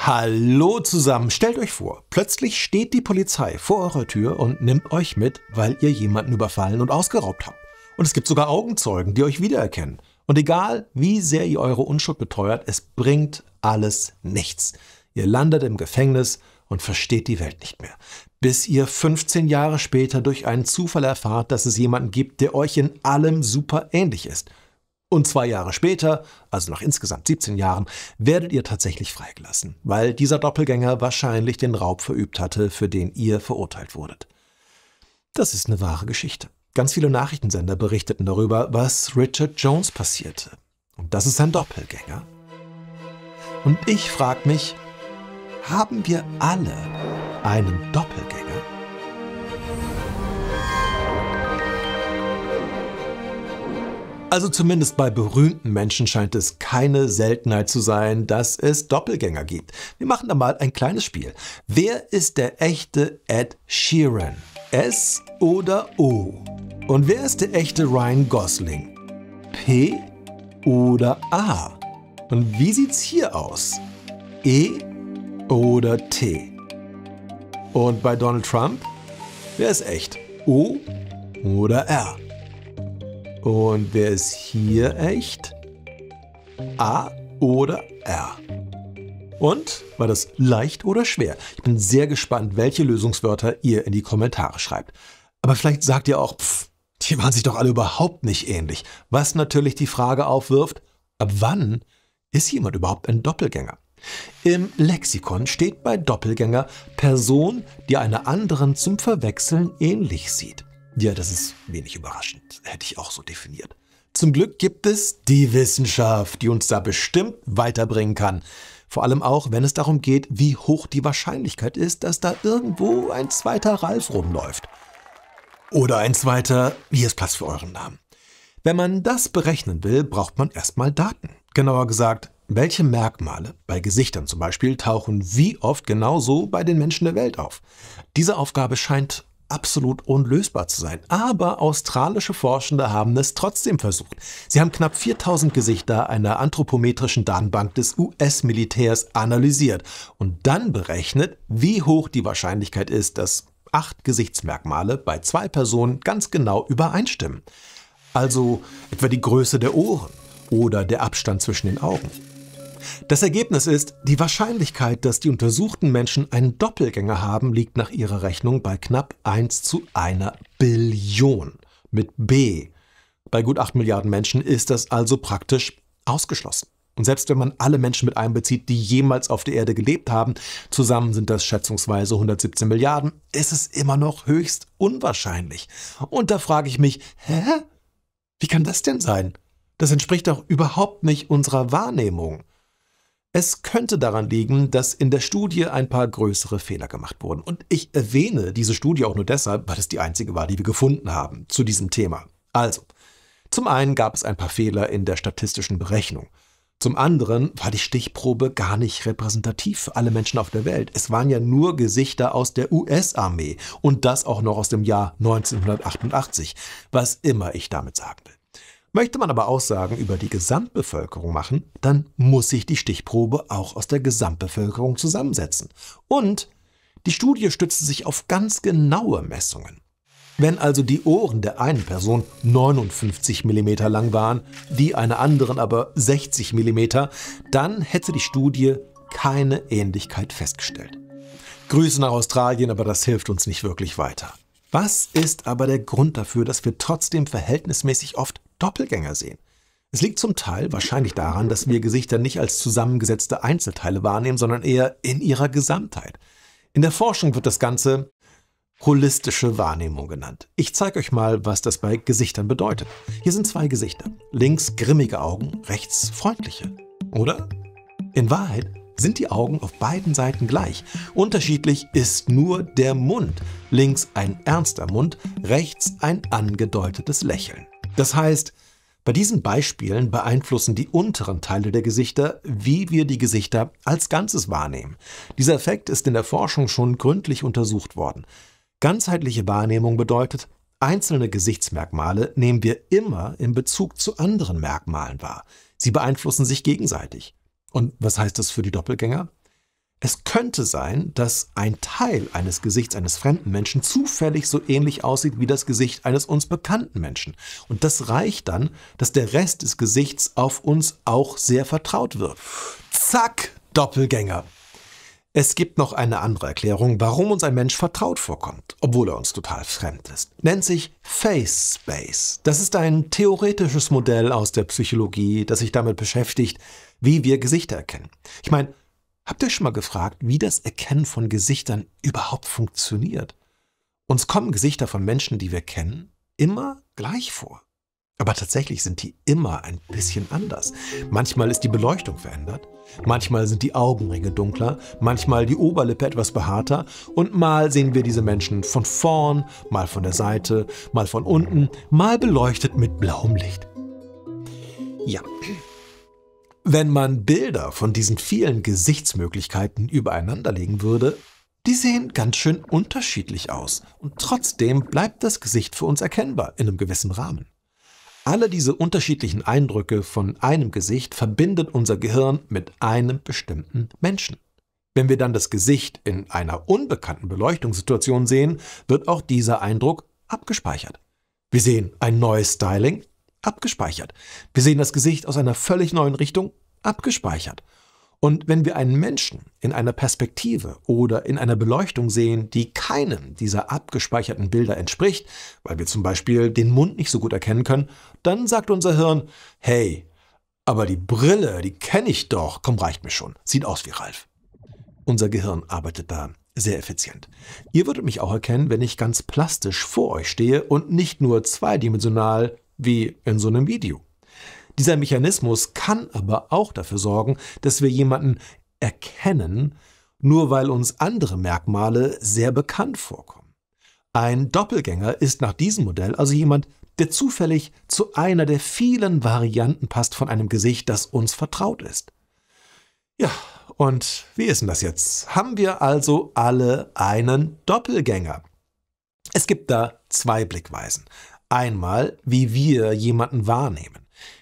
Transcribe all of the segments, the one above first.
Hallo zusammen, stellt euch vor, plötzlich steht die Polizei vor eurer Tür und nimmt euch mit, weil ihr jemanden überfallen und ausgeraubt habt. Und es gibt sogar Augenzeugen, die euch wiedererkennen. Und egal, wie sehr ihr eure Unschuld beteuert, es bringt alles nichts. Ihr landet im Gefängnis und versteht die Welt nicht mehr. Bis ihr 15 Jahre später durch einen Zufall erfahrt, dass es jemanden gibt, der euch in allem super ähnlich ist. Und zwei Jahre später, also nach insgesamt 17 Jahren, werdet ihr tatsächlich freigelassen, weil dieser Doppelgänger wahrscheinlich den Raub verübt hatte, für den ihr verurteilt wurdet. Das ist eine wahre Geschichte. Ganz viele Nachrichtensender berichteten darüber, was Richard Jones passierte. Und das ist ein Doppelgänger. Und ich frage mich, haben wir alle einen Doppelgänger? Also zumindest bei berühmten Menschen scheint es keine Seltenheit zu sein, dass es Doppelgänger gibt. Wir machen da mal ein kleines Spiel. Wer ist der echte Ed Sheeran? S oder O? Und wer ist der echte Ryan Gosling? P oder A? Und wie sieht's hier aus? E oder T? Und bei Donald Trump? Wer ist echt? O oder R? Und wer ist hier echt? A oder R? Und war das leicht oder schwer? Ich bin sehr gespannt, welche Lösungswörter ihr in die Kommentare schreibt. Aber vielleicht sagt ihr auch, pff, die waren sich doch alle überhaupt nicht ähnlich. Was natürlich die Frage aufwirft, ab wann ist jemand überhaupt ein Doppelgänger? Im Lexikon steht bei Doppelgänger Person, die einer anderen zum Verwechseln ähnlich sieht. Ja, das ist wenig überraschend. Hätte ich auch so definiert. Zum Glück gibt es die Wissenschaft, die uns da bestimmt weiterbringen kann. Vor allem auch, wenn es darum geht, wie hoch die Wahrscheinlichkeit ist, dass da irgendwo ein zweiter Ralf rumläuft. Oder ein zweiter, hier ist Platz für euren Namen. Wenn man das berechnen will, braucht man erstmal Daten. Genauer gesagt, welche Merkmale, bei Gesichtern zum Beispiel, tauchen wie oft genauso bei den Menschen der Welt auf? Diese Aufgabe scheint absolut unlösbar zu sein. Aber australische Forschende haben es trotzdem versucht. Sie haben knapp 4000 Gesichter einer anthropometrischen Datenbank des US-Militärs analysiert und dann berechnet, wie hoch die Wahrscheinlichkeit ist, dass acht Gesichtsmerkmale bei zwei Personen ganz genau übereinstimmen. Also etwa die Größe der Ohren oder der Abstand zwischen den Augen. Das Ergebnis ist, die Wahrscheinlichkeit, dass die untersuchten Menschen einen Doppelgänger haben, liegt nach ihrer Rechnung bei knapp 1 zu einer Billion mit B. Bei gut 8 Milliarden Menschen ist das also praktisch ausgeschlossen. Und selbst wenn man alle Menschen mit einbezieht, die jemals auf der Erde gelebt haben, zusammen sind das schätzungsweise 117 Milliarden, ist es immer noch höchst unwahrscheinlich. Und da frage ich mich, hä? Wie kann das denn sein? Das entspricht doch überhaupt nicht unserer Wahrnehmung. Es könnte daran liegen, dass in der Studie ein paar größere Fehler gemacht wurden. Und ich erwähne diese Studie auch nur deshalb, weil es die einzige war, die wir gefunden haben zu diesem Thema. Also, zum einen gab es ein paar Fehler in der statistischen Berechnung. Zum anderen war die Stichprobe gar nicht repräsentativ für alle Menschen auf der Welt. Es waren ja nur Gesichter aus der US-Armee und das auch noch aus dem Jahr 1988, was immer ich damit sagen will. Möchte man aber Aussagen über die Gesamtbevölkerung machen, dann muss sich die Stichprobe auch aus der Gesamtbevölkerung zusammensetzen. Und die Studie stützte sich auf ganz genaue Messungen. Wenn also die Ohren der einen Person 59 mm lang waren, die einer anderen aber 60 mm, dann hätte die Studie keine Ähnlichkeit festgestellt. Grüße nach Australien, aber das hilft uns nicht wirklich weiter. Was ist aber der Grund dafür, dass wir trotzdem verhältnismäßig oft Doppelgänger sehen? Es liegt zum Teil wahrscheinlich daran, dass wir Gesichter nicht als zusammengesetzte Einzelteile wahrnehmen, sondern eher in ihrer Gesamtheit. In der Forschung wird das Ganze holistische Wahrnehmung genannt. Ich zeige euch mal, was das bei Gesichtern bedeutet. Hier sind zwei Gesichter. Links grimmige Augen, rechts freundliche. Oder? In Wahrheit sind die Augen auf beiden Seiten gleich. Unterschiedlich ist nur der Mund. Links ein ernster Mund, rechts ein angedeutetes Lächeln. Das heißt, bei diesen Beispielen beeinflussen die unteren Teile der Gesichter, wie wir die Gesichter als Ganzes wahrnehmen. Dieser Effekt ist in der Forschung schon gründlich untersucht worden. Ganzheitliche Wahrnehmung bedeutet, einzelne Gesichtsmerkmale nehmen wir immer in Bezug zu anderen Merkmalen wahr. Sie beeinflussen sich gegenseitig. Und was heißt das für die Doppelgänger? Es könnte sein, dass ein Teil eines Gesichts eines fremden Menschen zufällig so ähnlich aussieht wie das Gesicht eines uns bekannten Menschen. Und das reicht dann, dass der Rest des Gesichts auf uns auch sehr vertraut wird. Zack, Doppelgänger. Es gibt noch eine andere Erklärung, warum uns ein Mensch vertraut vorkommt, obwohl er uns total fremd ist. Nennt sich Face Space. Das ist ein theoretisches Modell aus der Psychologie, das sich damit beschäftigt, wie wir Gesichter erkennen. Ich meine, habt ihr schon mal gefragt, wie das Erkennen von Gesichtern überhaupt funktioniert? Uns kommen Gesichter von Menschen, die wir kennen, immer gleich vor. Aber tatsächlich sind die immer ein bisschen anders. Manchmal ist die Beleuchtung verändert, manchmal sind die Augenringe dunkler, manchmal die Oberlippe etwas behaarter und mal sehen wir diese Menschen von vorn, mal von der Seite, mal von unten, mal beleuchtet mit blauem Licht. Ja. Wenn man Bilder von diesen vielen Gesichtsmöglichkeiten übereinanderlegen würde, die sehen ganz schön unterschiedlich aus und trotzdem bleibt das Gesicht für uns erkennbar in einem gewissen Rahmen. Alle diese unterschiedlichen Eindrücke von einem Gesicht verbindet unser Gehirn mit einem bestimmten Menschen. Wenn wir dann das Gesicht in einer unbekannten Beleuchtungssituation sehen, wird auch dieser Eindruck abgespeichert. Wir sehen ein neues Styling, abgespeichert. Wir sehen das Gesicht aus einer völlig neuen Richtung, abgespeichert. Und wenn wir einen Menschen in einer Perspektive oder in einer Beleuchtung sehen, die keinem dieser abgespeicherten Bilder entspricht, weil wir zum Beispiel den Mund nicht so gut erkennen können, dann sagt unser Hirn, hey, aber die Brille, die kenne ich doch, komm, reicht mir schon, sieht aus wie Ralf. Unser Gehirn arbeitet da sehr effizient. Ihr würdet mich auch erkennen, wenn ich ganz plastisch vor euch stehe und nicht nur zweidimensional wie in so einem Video. Dieser Mechanismus kann aber auch dafür sorgen, dass wir jemanden erkennen, nur weil uns andere Merkmale sehr bekannt vorkommen. Ein Doppelgänger ist nach diesem Modell also jemand, der zufällig zu einer der vielen Varianten passt von einem Gesicht, das uns vertraut ist. Ja, und wie ist denn das jetzt? Haben wir also alle einen Doppelgänger? Es gibt da zwei Blickweisen. Einmal, wie wir jemanden wahrnehmen.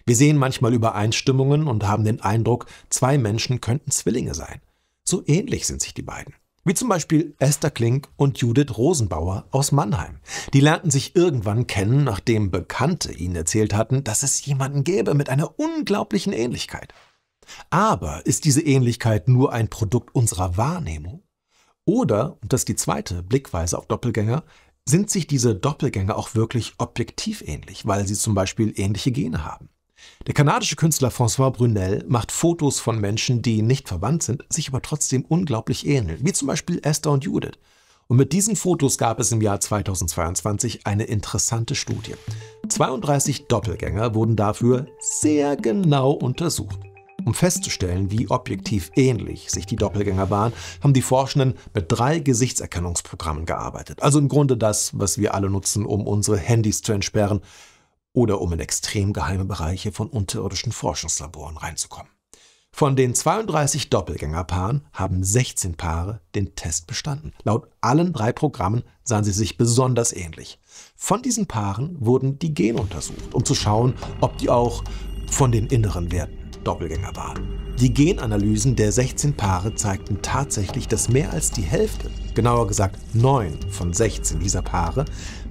Wir sehen manchmal Übereinstimmungen und haben den Eindruck, zwei Menschen könnten Zwillinge sein. So ähnlich sind sich die beiden. Wie zum Beispiel Esther Klink und Judith Rosenbauer aus Mannheim. Die lernten sich irgendwann kennen, nachdem Bekannte ihnen erzählt hatten, dass es jemanden gäbe mit einer unglaublichen Ähnlichkeit. Aber ist diese Ähnlichkeit nur ein Produkt unserer Wahrnehmung? Oder, und das ist die zweite Blickweise auf Doppelgänger, sind sich diese Doppelgänger auch wirklich objektiv ähnlich, weil sie zum Beispiel ähnliche Gene haben. Der kanadische Künstler François Brunel macht Fotos von Menschen, die nicht verwandt sind, sich aber trotzdem unglaublich ähneln, wie zum Beispiel Esther und Judith. Und mit diesen Fotos gab es im Jahr 2022 eine interessante Studie. 32 Doppelgänger wurden dafür sehr genau untersucht. Um festzustellen, wie objektiv ähnlich sich die Doppelgänger waren, haben die Forschenden mit drei Gesichtserkennungsprogrammen gearbeitet. Also im Grunde das, was wir alle nutzen, um unsere Handys zu entsperren oder um in extrem geheime Bereiche von unterirdischen Forschungslaboren reinzukommen. Von den 32 Doppelgängerpaaren haben 16 Paare den Test bestanden. Laut allen drei Programmen sahen sie sich besonders ähnlich. Von diesen Paaren wurden die Gene untersucht, um zu schauen, ob die auch von den Inneren Werten Doppelgänger war. Die Genanalysen der 16 Paare zeigten tatsächlich, dass mehr als die Hälfte, genauer gesagt 9 von 16 dieser Paare,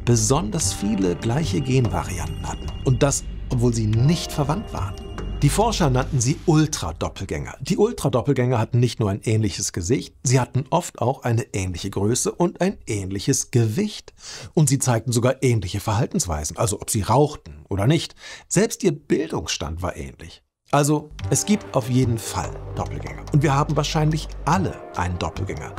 besonders viele gleiche Genvarianten hatten. Und das, obwohl sie nicht verwandt waren. Die Forscher nannten sie Ultradoppelgänger. Die Ultradoppelgänger hatten nicht nur ein ähnliches Gesicht, sie hatten oft auch eine ähnliche Größe und ein ähnliches Gewicht. Und sie zeigten sogar ähnliche Verhaltensweisen, also ob sie rauchten oder nicht. Selbst ihr Bildungsstand war ähnlich. Also, es gibt auf jeden Fall Doppelgänger. Und wir haben wahrscheinlich alle einen Doppelgänger.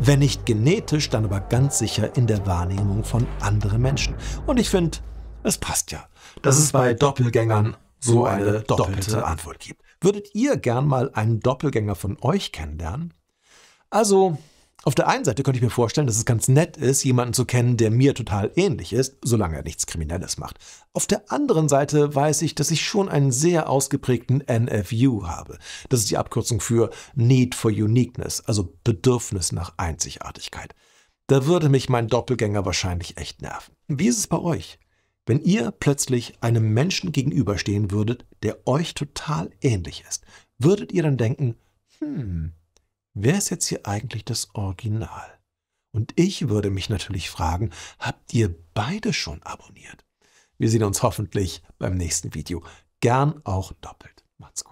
Wenn nicht genetisch, dann aber ganz sicher in der Wahrnehmung von anderen Menschen. Und ich finde, es passt ja, dass es bei Doppelgängern so eine doppelte Antwort gibt. Würdet ihr gern mal einen Doppelgänger von euch kennenlernen? Also auf der einen Seite könnte ich mir vorstellen, dass es ganz nett ist, jemanden zu kennen, der mir total ähnlich ist, solange er nichts Kriminelles macht. Auf der anderen Seite weiß ich, dass ich schon einen sehr ausgeprägten NFU habe. Das ist die Abkürzung für Need for Uniqueness, also Bedürfnis nach Einzigartigkeit. Da würde mich mein Doppelgänger wahrscheinlich echt nerven. Wie ist es bei euch? Wenn ihr plötzlich einem Menschen gegenüberstehen würdet, der euch total ähnlich ist, würdet ihr dann denken, hm, wer ist jetzt hier eigentlich das Original? Und ich würde mich natürlich fragen, habt ihr beide schon abonniert? Wir sehen uns hoffentlich beim nächsten Video. Gern auch doppelt. Macht's gut.